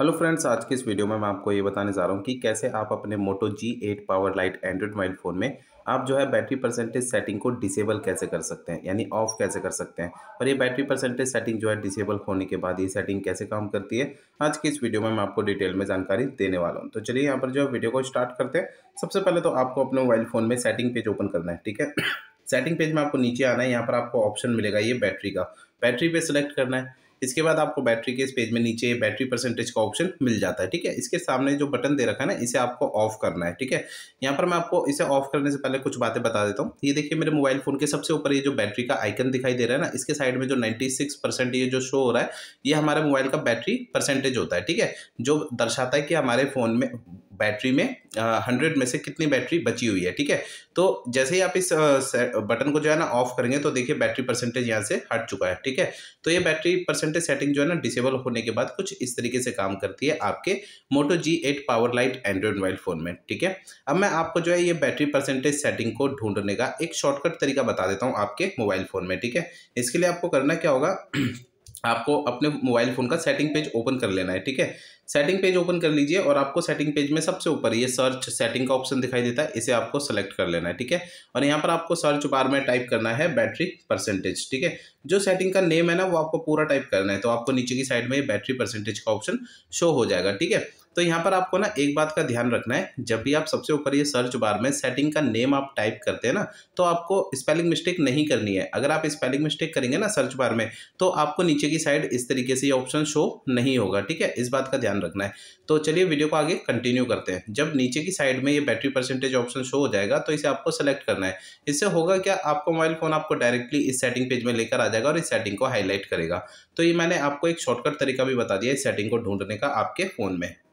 hello friends आज के इस वीडियो में मैं आपको ये बताने जा रहा हूँ कि कैसे आप अपने Moto G eight Power Lite Android mobile phone में आप जो है बैटरी परसेंटेज सेटिंग को डिसेबल कैसे कर सकते हैं यानी ऑफ कैसे कर सकते हैं और ये बैटरी परसेंटेज सेटिंग जो है डिसेबल होने के बाद ये सेटिंग कैसे काम करती है आज की इस वीडियो में मैं आपको डिटेल में जानकारी देने वाला हूँ तो चलिए यहाँ पर जो है वीडियो को स्टार्ट करते हैं सबसे पहले तो आपको अपने मोबाइल फ़ोन में सेटिंग पेज ओपन करना है ठीक है सेटिंग पेज में आपको नीचे आना है यहाँ पर आपको ऑप्शन मिलेगा ये बैटरी का बैटरी पे सिलेक्ट करना है इसके बाद आपको बैटरी के इस पेज में नीचे बैटरी परसेंटेज का ऑप्शन मिल जाता है ठीक है इसके सामने जो बटन दे रखा है ना इसे आपको ऑफ करना है ठीक है यहाँ पर मैं आपको इसे ऑफ करने से पहले कुछ बातें बता देता हूँ ये देखिए मेरे मोबाइल फोन के सबसे ऊपर ये जो बैटरी का आइकन दिखाई दे रहा है ना इसके साइड में जो नाइन्टी ये जो शो हो रहा है ये हमारे मोबाइल का बैटरी परसेंटेज होता है ठीक है जो दर्शाता है कि हमारे फ़ोन में बैटरी में हंड्रेड में से कितनी बैटरी बची हुई है ठीक है तो जैसे ही आप इस बटन को जो है ना ऑफ करेंगे तो देखिए बैटरी परसेंटेज यहाँ से हट चुका है ठीक है तो ये बैटरी परसेंटेज सेटिंग जो है ना डिसेबल होने के बाद कुछ इस तरीके से काम करती है आपके Moto G eight Power Lite Android mobile phone में ठीक है अब मैं आपको जो है ये बैटरी परसेंटेज सेटिंग को ढूंढने का एक शॉर्टकट तरीका बता देता हूँ आपके मोबाइल फ़ोन में ठीक है इसके लिए आपको करना क्या होगा आपको अपने मोबाइल फ़ोन का सेटिंग पेज ओपन कर लेना है ठीक है सेटिंग पेज ओपन कर लीजिए और आपको सेटिंग पेज में सबसे ऊपर ये सर्च सेटिंग का ऑप्शन दिखाई देता है इसे आपको सेलेक्ट कर लेना है ठीक है और यहाँ पर आपको सर्च बार में टाइप करना है बैटरी परसेंटेज ठीक है जो सेटिंग का नेम है ना वो आपको पूरा टाइप करना है तो आपको नीचे की साइड में बैटरी परसेंटेज का ऑप्शन शो हो जाएगा ठीक है तो यहाँ पर आपको ना एक बात का ध्यान रखना है जब भी आप सबसे ऊपर ये सर्च बार में सेटिंग का नेम आप टाइप करते हैं ना तो आपको स्पेलिंग मिस्टेक नहीं करनी है अगर आप स्पेलिंग मिस्टेक करेंगे ना सर्च बार में तो आपको नीचे की साइड इस तरीके से ये ऑप्शन शो नहीं होगा ठीक है इस बात का ध्यान ध्यान रखना है तो चलिए वीडियो को आगे कंटिन्यू करते हैं जब नीचे की साइड में ये बैटरी परसेंटेज ऑप्शन शो हो जाएगा तो इसे आपको सेलेक्ट करना है इससे होगा क्या आपको मोबाइल फ़ोन आपको डायरेक्टली इस सेटिंग पेज में लेकर आ जाएगा और इस सेटिंग को हाईलाइट करेगा तो ये मैंने आपको एक शॉर्टकट तरीका भी बता दिया इस सेटिंग को ढूंढने का आपके फ़ोन में